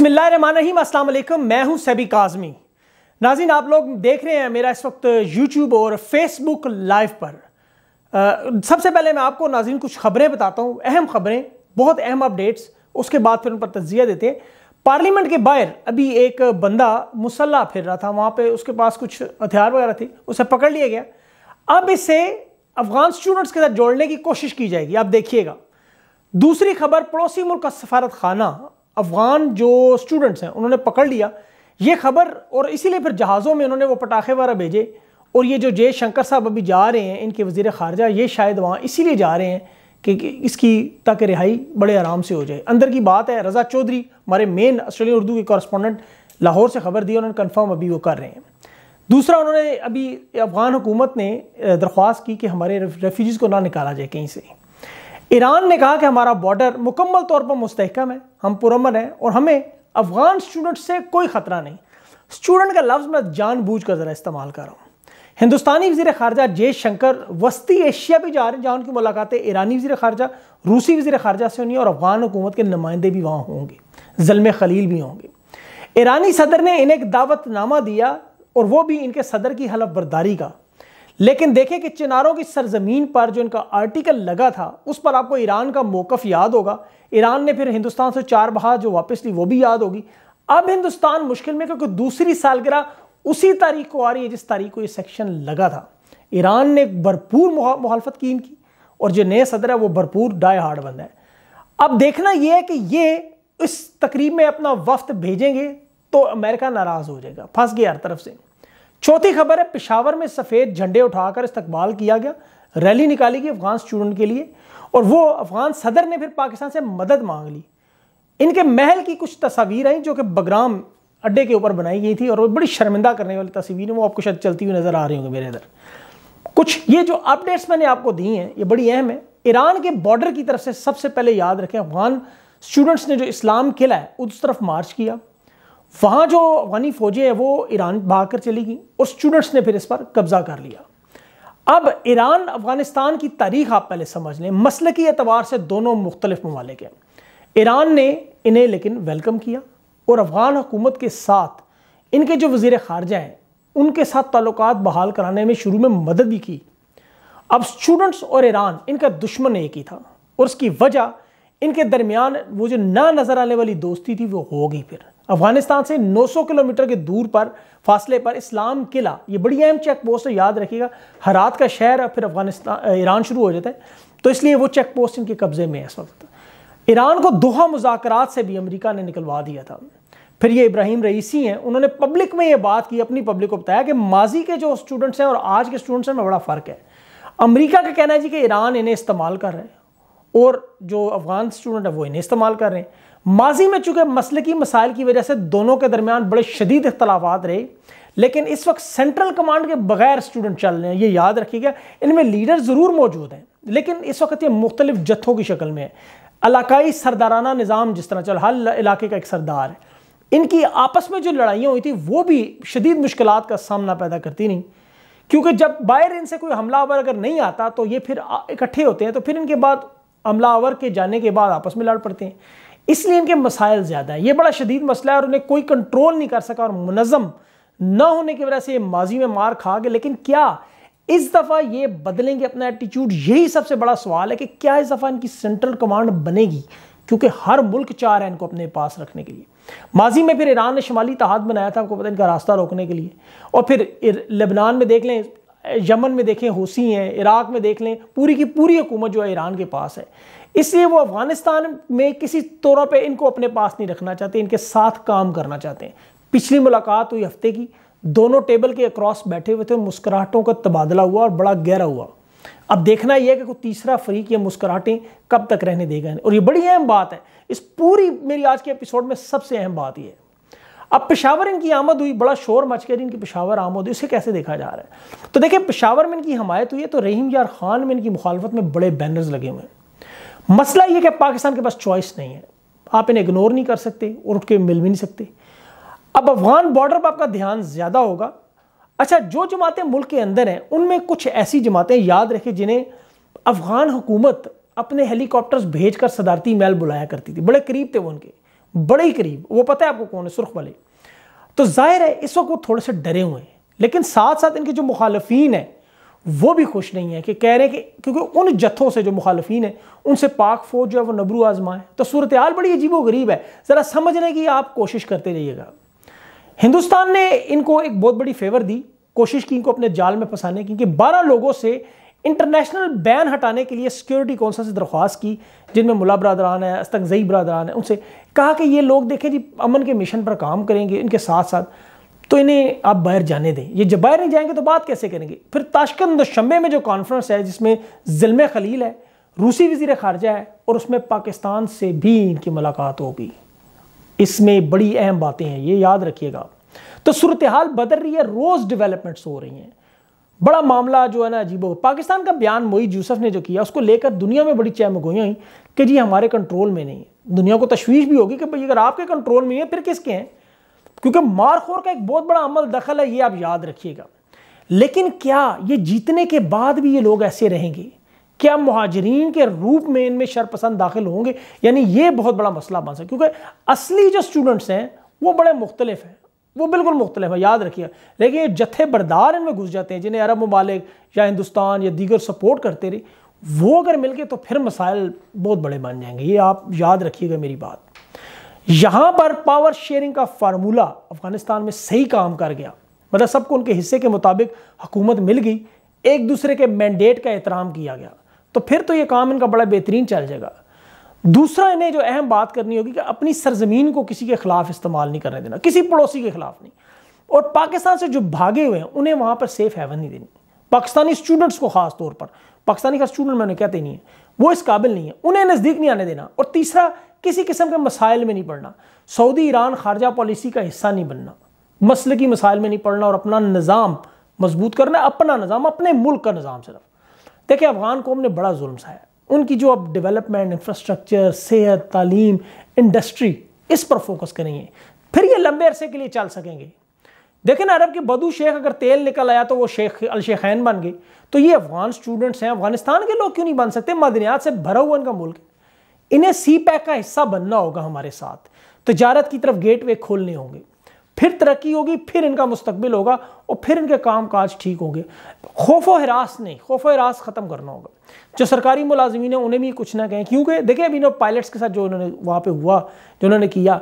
बिसमीम अल्लाम मैं हूं सैबी काजमी नाजिन आप लोग देख रहे हैं मेरा इस वक्त यूट्यूब और फेसबुक लाइव पर आ, सबसे पहले मैं आपको नाजिन कुछ खबरें बताता हूं अहम खबरें बहुत अहम अपडेट्स उसके बाद फिर उन पर तजिया देते हैं पार्लियामेंट के बाहर अभी एक बंदा मुसल्ला फिर रहा था वहाँ पर उसके पास कुछ हथियार वगैरह थी उसे पकड़ लिया गया अब इसे अफगान स्टूडेंट्स के साथ जोड़ने की कोशिश की जाएगी आप देखिएगा दूसरी खबर पड़ोसी मुल्क का सफारत खाना अफगान जो स्टूडेंट्स हैं उन्होंने पकड़ लिया ये खबर और इसीलिए फिर जहाज़ों में उन्होंने वो पटाखे वगैरह भेजे और ये जो जय शंकर साहब अभी जा रहे हैं इनके वजीर खारजा ये शायद वहाँ इसीलिए जा रहे हैं कि, इसकी ताकि रिहाई बड़े आराम से हो जाए अंदर की बात है रज़ा चौधरी हमारे मेन ऑस्ट्रेलिया उर्दू के कॉरस्पॉन्डेंट लाहौर से खबर दी उन्होंने कन्फर्म अभी वो कर रहे हैं दूसरा उन्होंने अभी अफ़गान हुकूमत ने दरख्वास्त की कि हमारे रेफ्यूजीज़ को ना निकाला जाए कहीं से ईरान ने कहा कि हमारा बॉर्डर मुकम्मल तौर पर मुस्तकम है हम पुरमन हैं और हमें अफगान स्टूडेंट से कोई ख़तरा नहीं स्टूडेंट का लफ्ज़ मैं जानबूझ कर ज़रा इस्तेमाल कर रहा हूँ हिंदुस्तानी वजीर खारजा जय शंकर वस्ती एशिया भी जा रहे हैं जहाँ उनकी मुलाकातें ईरानी वजी खारजा रूसी वजी खारजा से होनी और अफगान हुकूमत के नुमाइंदे भी वहाँ होंगे जलम खलील भी होंगे ईरानी सदर ने इन्हें एक दावतनामा दिया और वो भी इनके सदर की हलफ बर्दारी का लेकिन देखें कि चिनारों की सरजमीन पर जो इनका आर्टिकल लगा था उस पर आपको ईरान का मौकफ याद होगा ईरान ने फिर हिंदुस्तान से चार बहा जो वापस ली वो भी याद होगी अब हिंदुस्तान मुश्किल में क्योंकि दूसरी सालगिरह उसी तारीख को आ रही है जिस तारीख को ये सेक्शन लगा था ईरान ने भरपूर मुहालफत की इनकी और जो नए सदर है वो भरपूर डाई हार्ड बंद है अब देखना यह है कि ये इस तकरीब में अपना वफ्त भेजेंगे तो अमेरिका नाराज़ हो जाएगा फंस गया हर तरफ से चौथी खबर है पिशावर में सफ़ेद झंडे उठाकर इस्तकबाल किया गया रैली निकाली गई अफगान स्टूडेंट के लिए और वो अफगान सदर ने फिर पाकिस्तान से मदद मांग ली इनके महल की कुछ तस्वीर आई जो कि बगराम अड्डे के ऊपर बनाई गई थी और वो बड़ी शर्मिंदा करने वाली तस्वीर है वो आपको शायद चलती हुई नज़र आ रही होंगी मेरे इधर कुछ ये जो अपडेट्स मैंने आपको दी हैं ये बड़ी अहम है ईरान के बॉर्डर की तरफ से सबसे पहले याद रखें अफगान स्टूडेंट्स ने जो इस्लाम किला है उस तरफ मार्च किया वहाँ जो अफगानी फौजें हैं वो ईरान भागकर चली गई और स्टूडेंट्स ने फिर इस पर कब्जा कर लिया अब ईरान अफगानिस्तान की तारीख आप पहले समझ लें मसल के एतबार से दोनों मुख्तलिफ ममालिक हैं ईरान ने इन्हें लेकिन वेलकम किया और अफगान हुकूमत के साथ इनके जो वजीर खारजा हैं उनके साथ ताल्लुक बहाल कराने में शुरू में मदद भी की अब स्टूडेंट्स और ईरान इनका दुश्मन एक ही था और उसकी वजह इनके दरमियान वो जो ना नज़र आने वाली दोस्ती थी वो हो गई फिर अफगानिस्तान से 900 किलोमीटर के दूर पर फासले पर इस्लाम किला ये बड़ी अहम चेक पोस्ट है याद रखिएगा हरात का शहर और फिर अफगानिस्तान ईरान शुरू हो जाता है तो इसलिए वो चेक पोस्ट इनके कब्जे में है इस वक्त ईरान को दोहा मुजाकर से भी अमरीका ने निकलवा दिया था फिर ये इब्राहिम रईसी हैं उन्होंने पब्लिक में ये बात की अपनी पब्लिक को बताया कि माजी के जो स्टूडेंट्स हैं और आज के स्टूडेंट्स हैं में बड़ा फ़र्क है अमेरिका का कहना है जी कि ईरान इन्हें इस्तेमाल कर रहे हैं और जो अफगान स्टूडेंट है वो इन्हें इस्तेमाल कर रहे हैं माजी में चूंकि मसल की मसाइल की वजह से दोनों के दरमियान बड़े शदीद इख्तलाफात रहे लेकिन इस वक्त सेंट्रल कमांड के बगैर स्टूडेंट चल रहे हैं ये याद रखिएगा इनमें लीडर ज़रूर मौजूद हैं लेकिन इस वक्त ये मुख्तलिफ जत्थों की शक्ल में है इलाकाई सरदाराना निज़ाम जिस तरह चल हर इलाके का एक सरदार है इनकी आपस में जो लड़ाइयाँ हुई थी वो भी शदीद मुश्किल का सामना पैदा करती नहीं क्योंकि जब बाहर इनसे कोई हमलावर अगर नहीं आता तो ये फिर इकट्ठे होते हैं तो फिर इनके बाद हमलावर के जाने के बाद आपस में लड़ पड़ते हैं इसलिए इनके मसाइल ज़्यादा है ये बड़ा शदीद मसला है और उन्हें कोई कंट्रोल नहीं कर सका और मुनज़म न होने की वजह से ये माजी में मार खा गए लेकिन क्या इस दफ़ा ये बदलेंगे अपना एटीट्यूड यही सबसे बड़ा सवाल है कि क्या इस दफ़ा इनकी सेंट्रल कमांड बनेगी क्योंकि हर मुल्क चाह रहा है इनको अपने पास रखने के लिए माजी में फिर ईरान ने शमाली तहाद बनाया था आपको पता इनका रास्ता रोकने के लिए और फिर लेबनान में देख लें यमन में देखें हौसी हैं इराक में देख लें पूरी की पूरी हुकूमत जो है ईरान के पास है इसलिए वो अफगानिस्तान में किसी तौर पे इनको अपने पास नहीं रखना चाहते इनके साथ काम करना चाहते हैं पिछली मुलाकात हुई हफ्ते की दोनों टेबल के अक्रॉस बैठे हुए थे मुस्कुराहटों का तबादला हुआ और बड़ा गहरा हुआ अब देखना यह है कि कोई तीसरा फरीक ये मुस्कुराहटें कब तक रहने देगा और ये बड़ी अहम बात है इस पूरी मेरी आज के एपिसोड में सबसे अहम बात यह है अब पेशावर इनकी आमद हुई बड़ा शोर मच गया इनकी पेशावर आमद हुई इसे कैसे देखा जा रहा है तो देखिए पेशावर में इनकी हमायत हुई है तो रहीम यार खान में इनकी मुखालफत में बड़े बैनर्स लगे हुए हैं मसला यह कि पाकिस्तान के पास चॉइस नहीं है आप इन्हें इग्नोर नहीं कर सकते और उठ के मिल भी नहीं सकते अब अफगान बॉर्डर पर आपका ध्यान ज़्यादा होगा अच्छा जो जमातें मुल्क के अंदर हैं उनमें कुछ ऐसी जमातें याद रखें जिन्हें अफगान हुकूमत अपने हेलीकॉप्टर्स भेज कर सदारती मैल बुलाया करती थी बड़े करीब थे वो उनके बड़े ही करीब वो पता है आपको कौन है सुर्ख वाले तो जाहिर है इस वक्त वो थोड़े से डरे हुए हैं लेकिन साथ साथ इनके जो मुखालफी हैं वो भी खुश नहीं है कि कह रहे हैं कि क्योंकि उन जत्थों से जो मुखालफी हैं उनसे पाक फौज जो है वो नबरू आजमाए तो सूरत हाल बड़ी व गरीब है ज़रा समझने की आप कोशिश करते रहिएगा हिंदुस्तान ने इनको एक बहुत बड़ी फेवर दी कोशिश की इनको अपने जाल में फंसाने की कि बारह लोगों से इंटरनेशनल बैन हटाने के लिए सिक्योरिटी कौंसिल से दरख्वास्त की जिनमें मुला बरदरान है अस्तकजई बरदरान है उनसे कहा कि ये लोग देखें जी अमन के मिशन पर काम करेंगे इनके साथ साथ तो इन्हें आप बाहर जाने दें ये जब बाहर नहीं जाएंगे तो बात कैसे करेंगे फिर ताशकंद शम्बे में जो कॉन्फ्रेंस है जिसमें जिलम खलील है रूसी वजीर खारजा है और उसमें पाकिस्तान से भी इनकी मुलाकात होगी इसमें बड़ी अहम बातें हैं ये याद रखिएगा आप तो सूरत हाल बदल रही है रोज़ डेवलपमेंट्स हो रही हैं बड़ा मामला जो है ना अजीब पाकिस्तान का बयान मोई यूसफ ने जो किया उसको लेकर दुनिया में बड़ी चैमगोई हुई कि जी हमारे कंट्रोल में नहीं है दुनिया को तश्वीश भी होगी कि भाई अगर आपके कंट्रोल में है फिर किसके हैं क्योंकि मारखोर का एक बहुत बड़ा अमल दखल है ये आप याद रखिएगा लेकिन क्या ये जीतने के बाद भी ये लोग ऐसे रहेंगे क्या महाजरीन के रूप में इनमें शरपसंद दाखिल होंगे यानी ये बहुत बड़ा मसला बन सकता क्योंकि असली जो स्टूडेंट्स हैं वो बड़े मुख्तलिफ हैं वो बिल्कुल मुख्तलिफ है याद रखिए लेकिन ये जत्थे बरदार इनमें घुस जाते हैं जिन्हें अरब ममालिक या हिंदुस्तान या दीगर सपोर्ट करते रहे वो अगर मिल गए तो फिर मसाइल बहुत बड़े बन जाएंगे ये आप याद रखिएगा मेरी बात यहां पर पावर शेयरिंग का फार्मूला अफगानिस्तान में सही काम कर गया मतलब सबको उनके हिस्से के मुताबिक हुकूमत मिल गई एक दूसरे के मैंडेट का एहतराम किया गया तो फिर तो ये काम इनका बड़ा बेहतरीन चल जाएगा दूसरा इन्हें जो अहम बात करनी होगी कि अपनी सरजमीन को किसी के खिलाफ इस्तेमाल नहीं करने देना किसी पड़ोसी के खिलाफ नहीं और पाकिस्तान से जो भागे हुए हैं उन्हें वहां पर सेफ हेवन नहीं देनी पाकिस्तानी स्टूडेंट्स को खास तौर पर पाकिस्तानी का स्टूडेंट मैंने कहते नहीं है वो इस काबिल नहीं है उन्हें नज़दीक नहीं आने देना और तीसरा किसी किस्म के मसाइल में नहीं पड़ना सऊदी ईरान खारजा पॉलिसी का हिस्सा नहीं बनना मसल की मसाइल में नहीं पड़ना और अपना निज़ाम मजबूत करना अपना निज़ाम अपने मुल्क का निज़ाम सिर्फ देखिए अफगान कौम ने बड़ा जुल्म सहाया उनकी जो अब डेवलपमेंट इंफ्रास्ट्रक्चर सेहत तालीम इंडस्ट्री इस पर फोकस करेंगे फिर ये लंबे अरसे के लिए चल सकेंगे देखें अरब के बदू शेख अगर तेल निकल आया तो वो शेख अल शेखैन बन गए तो ये अफगान स्टूडेंट्स हैं अफगानिस्तान के लोग क्यों नहीं बन सकते मदनियात से भरा हुआ इनका मुल्क है इन्हें सी पैक का हिस्सा बनना होगा हमारे साथ तजारत तो की तरफ गेटवे खोलने होंगे फिर तरक्की होगी फिर इनका मुस्तबिल होगा और फिर इनके काम काज ठीक होंगे खौफ हरास नहीं खौफ हरास ख़त्म करना होगा जो सरकारी मुलाजमीन है उन्हें भी कुछ ना कहें क्योंकि देखिए अभी इन्होंने पायलट्स के साथ जो उन्होंने वहाँ पर हुआ जो उन्होंने किया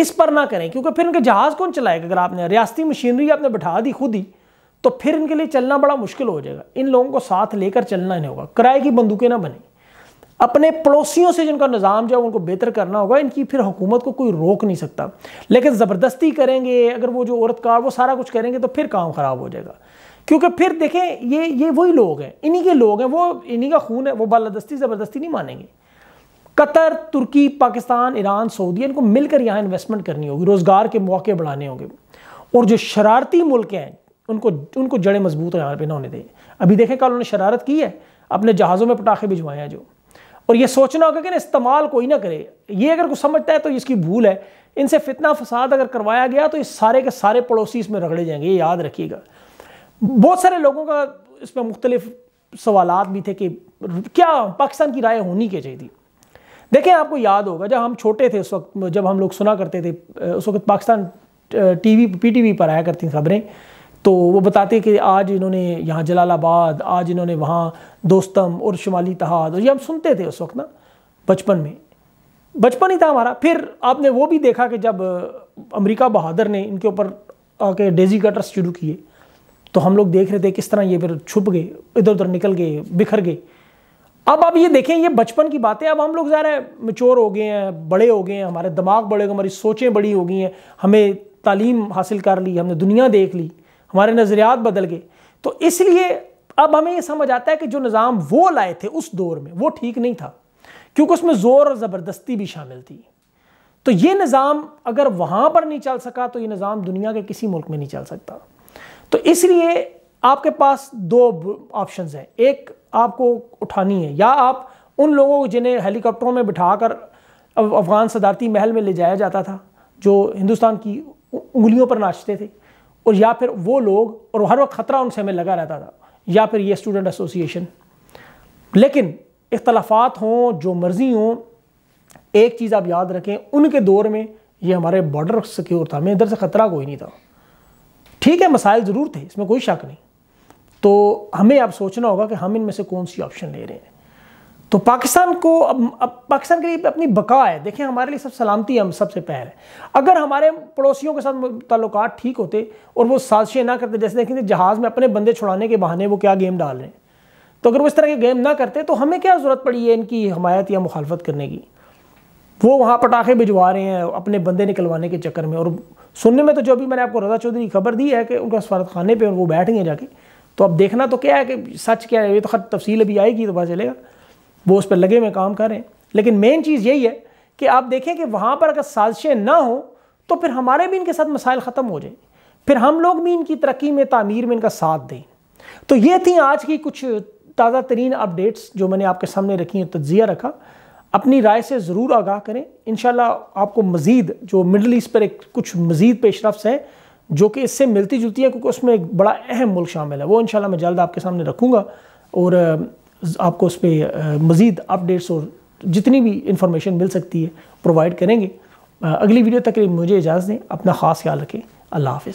इस पर ना करें क्योंकि फिर इनके जहाज़ कौन चलाएगा अगर आपने रियासती मशीनरी आपने बैठा दी खुद ही तो फिर इनके लिए चलना बड़ा मुश्किल हो जाएगा इन लोगों को साथ लेकर चलना नहीं होगा किराए की बंदूकें ना बने अपने पड़ोसियों से जिनका निज़ाम जो है उनको बेहतर करना होगा इनकी फिर हुकूमत को कोई रोक नहीं सकता लेकिन ज़बरदस्ती करेंगे अगर वो जो औरत का वो सारा कुछ करेंगे तो फिर काम ख़राब हो जाएगा क्योंकि फिर देखें ये ये वही लोग हैं इन्हीं के लोग हैं वो इन्हीं का खून है वो बालादस्ती ज़बरदस्ती नहीं मानेंगे Qatar Turkey Pakistan Iran Saudi इनको मिलकर यहाँ इन्वेस्टमेंट करनी होगी रोज़गार के मौके बढ़ाने होंगे और जो शरारती मुल्क हैं उनको उनको जड़ें मजबूत यहाँ पर ना होने दें अभी देखें कल उन्होंने शरारत की है अपने जहाज़ों में पटाखे भिजवाए हैं जो और ये सोचना होगा कि ना इस्तेमाल कोई ना करे ये अगर कुछ समझता है तो इसकी भूल है इनसे फितना फसाद अगर करवाया गया तो इस सारे के सारे पड़ोसी इसमें रगड़े जाएंगे ये याद रखिएगा बहुत सारे लोगों का इसमें मुख्तलिफ सवाल भी थे कि क्या पाकिस्तान की राय होनी क्या चाहिए थी देखें आपको याद होगा जब हम छोटे थे उस वक्त जब हम लोग सुना करते थे उस वक्त पाकिस्तान टी वी पर आया करती खबरें तो वो बताते कि आज इन्होंने यहाँ जलालाबाद आज इन्होंने वहाँ दोस्तम और शुमाली तहाद और ये हम सुनते थे उस वक्त ना बचपन में बचपन ही था हमारा फिर आपने वो भी देखा कि जब अमेरिका बहादुर ने इनके ऊपर आके डेजी कटर्स शुरू किए तो हम लोग देख रहे थे किस तरह ये फिर छुप गए इधर उधर निकल गए बिखर गए अब आप ये देखें ये बचपन की बातें अब हम लोग ज़रा मच्योर हो गए हैं बड़े हो गए हैं हमारे दिमाग बड़े हो गए हमारी सोचें बड़ी हो गई हैं हमें तालीम हासिल कर ली हमने दुनिया देख ली हमारे नज़रियात बदल गए तो इसलिए अब हमें ये समझ आता है कि जो निज़ाम वो लाए थे उस दौर में वो ठीक नहीं था क्योंकि उसमें ज़ोर और ज़बरदस्ती भी शामिल थी तो ये निज़ाम अगर वहाँ पर नहीं चल सका तो ये निज़ाम दुनिया के किसी मुल्क में नहीं चल सकता तो इसलिए आपके पास दो ऑप्शंस हैं एक आपको उठानी है या आप उन लोगों को जिन्हें हेलीकॉप्टरों में बिठाकर अफगान सदारती महल में ले जाया जाता था जो हिंदुस्तान की उंगलियों पर नाचते थे और या फिर वो लोग और हर वक्त ख़तरा उनसे हमें लगा रहता था या फिर ये स्टूडेंट एसोसिएशन लेकिन इख्तलाफात हों जो मर्ज़ी हों एक चीज़ आप याद रखें उनके दौर में ये हमारे बॉर्डर सिक्योर था हमें इधर से ख़तरा कोई नहीं था ठीक है मसाइल ज़रूर थे इसमें कोई शक नहीं तो हमें अब सोचना होगा कि हम इनमें से कौन सी ऑप्शन ले रहे हैं तो पाकिस्तान को अब, अब पाकिस्तान के लिए अपनी बका है देखें हमारे लिए सब सलामती हम सबसे पहले अगर हमारे पड़ोसियों के साथ ताल्लुक ठीक होते और वो साजिशें ना करते जैसे देखेंगे जहाज़ में अपने बंदे छुड़ाने के बहाने वो क्या गेम डाल रहे हैं तो अगर वो इस तरह के गेम ना करते तो हमें क्या ज़रूरत पड़ी है इनकी हमायत या मुखालफत करने की वो वहाँ पटाखे भिजवा रहे हैं अपने बंदे निकलवाने के चक्कर में और सुनने में तो जो भी मैंने आपको रजा चौधरी की खबर दी है कि उनका सफारत खाने पर वो बैठ गए जाके तो अब देखना तो क्या है कि सच क्या है ये तो खत तफसील अभी आएगी तो पता चलेगा वो उस पर लगे हुए काम कर रहे हैं लेकिन मेन चीज़ यही है कि आप देखें कि वहाँ पर अगर साजिशें ना हो तो फिर हमारे भी इनके साथ मसाइल ख़त्म हो जाए फिर हम लोग भी इनकी तरक्की में तामीर में इनका साथ दें तो ये थी आज की कुछ ताज़ा तरीन अपडेट्स जो मैंने आपके सामने रखी हैं तजिया रखा अपनी राय से ज़रूर आगाह करें इन आपको मज़ीद जो मिडल ईस्ट पर एक कुछ मज़ीद पेशरफ्स हैं जो कि इससे मिलती जुलती है क्योंकि उसमें एक बड़ा अहम मुल्क शामिल है वो इन मैं जल्द आपके सामने रखूँगा और आपको उस पर मज़ीद अपडेट्स और जितनी भी इंफॉर्मेशन मिल सकती है प्रोवाइड करेंगे अगली वीडियो तक मुझे इजाज़त दें अपना ख़ास ख्याल रखें अल्लाह हाफ